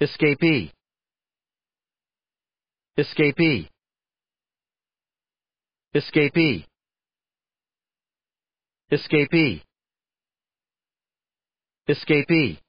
escapee escapee escapee escapee escapee